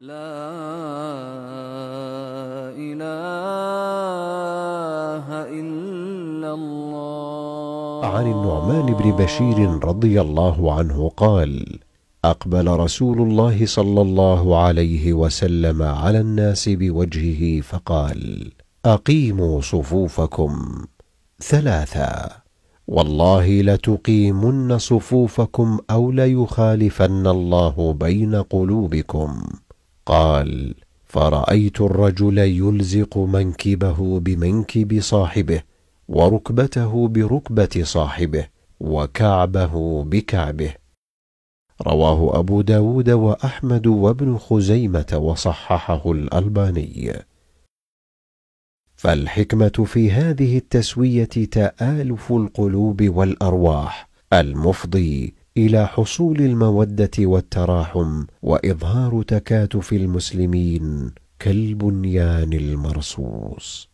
لا إله إلا الله عن النعمان بن بشير رضي الله عنه قال أقبل رسول الله صلى الله عليه وسلم على الناس بوجهه فقال أقيموا صفوفكم ثلاثة والله لتقيمن صفوفكم أو ليخالفن الله بين قلوبكم قال فرايت الرجل يلزق منكبه بمنكب صاحبه وركبته بركبه صاحبه وكعبه بكعبه رواه ابو داود واحمد وابن خزيمه وصححه الالباني فالحكمه في هذه التسويه تالف القلوب والارواح المفضي الى حصول الموده والتراحم واظهار تكاتف المسلمين كالبنيان المرصوص